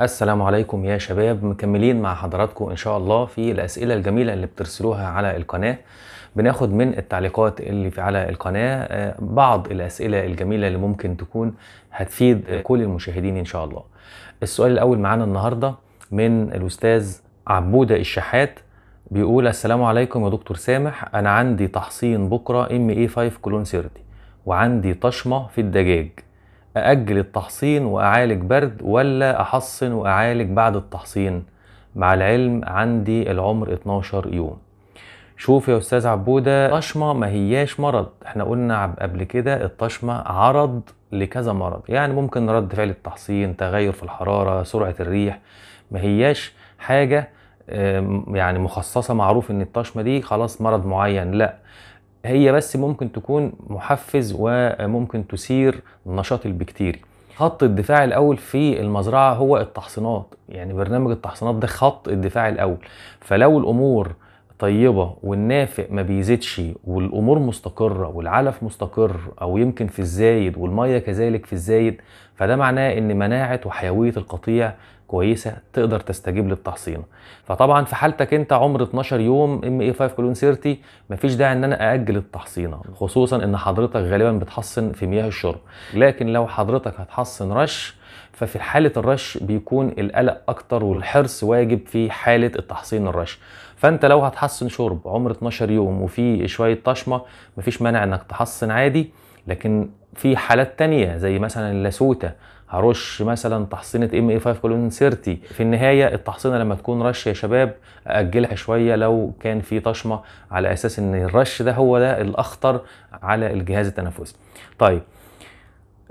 السلام عليكم يا شباب مكملين مع حضراتكم ان شاء الله في الاسئله الجميله اللي بترسلوها على القناه بناخد من التعليقات اللي في على القناه آه، بعض الاسئله الجميله اللي ممكن تكون هتفيد كل المشاهدين ان شاء الله السؤال الاول معانا النهارده من الاستاذ عبوده الشحات بيقول السلام عليكم يا دكتور سامح انا عندي تحصين بكره ام اي 5 كولون 30 وعندي طشمه في الدجاج أأجل التحصين وأعالج برد ولا أحصن وأعالج بعد التحصين مع العلم عندي العمر 12 يوم شوف يا أستاذ عبودة الطشمة ما هياش مرض احنا قلنا قبل كده الطشمة عرض لكذا مرض يعني ممكن رد فعل التحصين تغير في الحرارة سرعة الريح ما هياش حاجة يعني مخصصة معروف ان الطشمة دي خلاص مرض معين لا هي بس ممكن تكون محفز وممكن تثير النشاط البكتيري خط الدفاع الاول في المزرعه هو التحصينات يعني برنامج التحصينات ده خط الدفاع الاول فلو الامور طيبه والنافق ما بيزيدش والامور مستقره والعلف مستقر او يمكن في الزايد والميه كذلك في الزايد فده معناه ان مناعه وحيويه القطيع كويسه تقدر تستجيب للتحصينه فطبعا في حالتك انت عمر 12 يوم ام اي 5 كلون 30 مفيش داعي ان انا ااجل التحصينه خصوصا ان حضرتك غالبا بتحصن في مياه الشرب لكن لو حضرتك هتحصن رش ففي حالة الرش بيكون القلق أكتر والحرص واجب في حالة التحصين الرش فأنت لو هتحصن شرب عمر 12 يوم وفي شوية طشمة مفيش مانع إنك تحصن عادي لكن في حالات تانية زي مثلا اللاسوتة هرش مثلا تحصينة ام اي 5 كولون سيرتي في النهاية التحصينة لما تكون رش يا شباب أجلها شوية لو كان في طشمة على أساس إن الرش ده هو ده الأخطر على الجهاز التنفسي طيب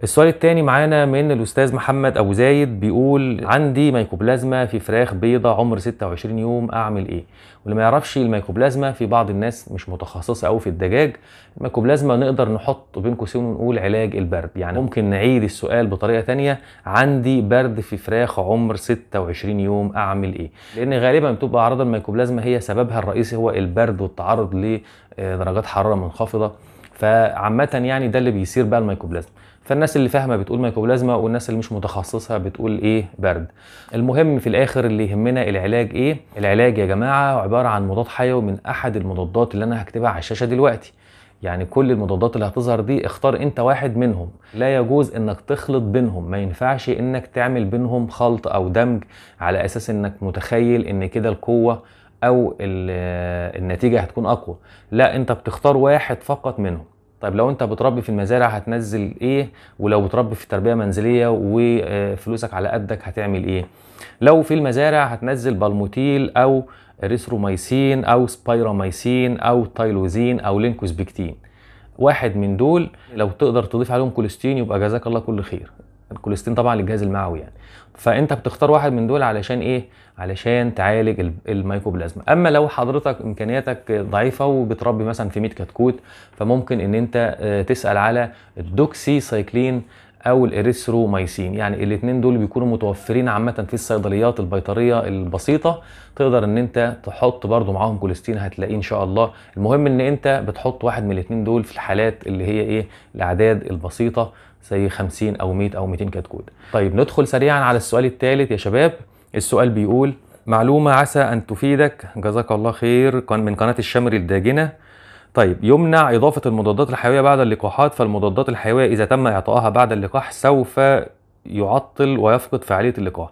السؤال التاني معانا من الاستاذ محمد ابو زايد بيقول عندي مايكوبلازما في فراخ بيضة عمر 26 يوم اعمل ايه واللي ما يعرفش المايكوبلازما في بعض الناس مش متخصصه قوي في الدجاج المايكوبلازما نقدر نحط بين قوسين ونقول علاج البرد يعني ممكن نعيد السؤال بطريقه تانية عندي برد في فراخ عمر 26 يوم اعمل ايه لان غالبا بتبقى اعراض المايكوبلازما هي سببها الرئيسي هو البرد والتعرض لدرجات حراره منخفضه فعامه يعني ده اللي بيصير بقى المايكوبلازما فالناس اللي فاهمه بتقول مايكوبلازما والناس اللي مش متخصصه بتقول ايه برد المهم في الاخر اللي يهمنا العلاج ايه العلاج يا جماعه عباره عن مضاد حيوي من احد المضادات اللي انا هكتبها على الشاشه دلوقتي يعني كل المضادات اللي هتظهر دي اختار انت واحد منهم لا يجوز انك تخلط بينهم ما ينفعش انك تعمل بينهم خلط او دمج على اساس انك متخيل ان كده القوه او النتيجه هتكون اقوى لا انت بتختار واحد فقط منهم طيب لو انت بتربي في المزارع هتنزل ايه ولو بتربي في تربيه منزليه وفلوسك آه، على قدك هتعمل ايه لو في المزارع هتنزل بالموتيل او ريثروميسين او سبايراميسين او تايلوزين او لينكوسبكتين واحد من دول لو تقدر تضيف عليهم كوليستين يبقى جزاك الله كل خير الكوليستين طبعا للجهاز المعوي يعني فانت بتختار واحد من دول علشان ايه علشان تعالج الميكوبلازما اما لو حضرتك امكانياتك ضعيفه وبتربي مثلا في 100 كتكوت فممكن ان انت آه، تسال على الدوكسي سايكلين او الاريثرومايسين يعني الاثنين دول بيكونوا متوفرين عامه في الصيدليات البيطريه البسيطه تقدر ان انت تحط برضو معاهم كوليستين هتلاقيه ان شاء الله المهم ان انت بتحط واحد من الاثنين دول في الحالات اللي هي ايه الاعداد البسيطه زي 50 او 100 او 200 كتكوت طيب ندخل سريعا على السؤال الثالث يا شباب السؤال بيقول معلومة عسى أن تفيدك جزاك الله خير من قناة الشمر الداجنة طيب يمنع إضافة المضادات الحيوية بعد اللقاحات فالمضادات الحيوية إذا تم إعطائها بعد اللقاح سوف يعطل ويفقد فعالية اللقاح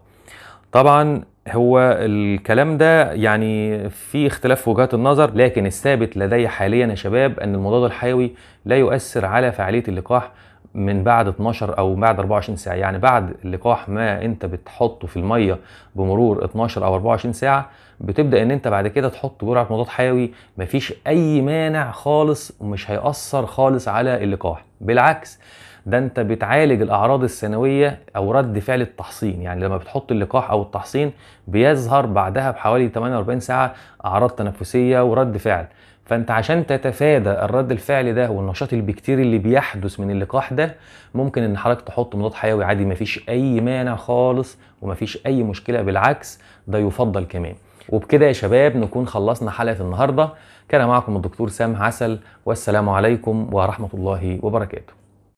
طبعا هو الكلام ده يعني في اختلاف في وجهات النظر لكن الثابت لدي حاليا يا شباب أن المضاد الحيوي لا يؤثر على فعالية اللقاح من بعد 12 او بعد 24 ساعه يعني بعد اللقاح ما انت بتحطه في الميه بمرور 12 او 24 ساعه بتبدا ان انت بعد كده تحط جرعه مضاد حيوي مفيش اي مانع خالص ومش هياثر خالص على اللقاح بالعكس ده انت بتعالج الاعراض السنويه او رد فعل التحصين يعني لما بتحط اللقاح او التحصين بيظهر بعدها بحوالي 48 ساعه اعراض تنفسيه ورد فعل فانت عشان تتفادى الرد الفعل ده والنشاط البكتيري اللي بيحدث من اللقاح ده ممكن ان حضرتك تحط مضاد حيوي عادي مفيش اي مانع خالص ومفيش اي مشكله بالعكس ده يفضل كمان وبكده يا شباب نكون خلصنا حلقه النهارده كان معكم الدكتور سام عسل والسلام عليكم ورحمه الله وبركاته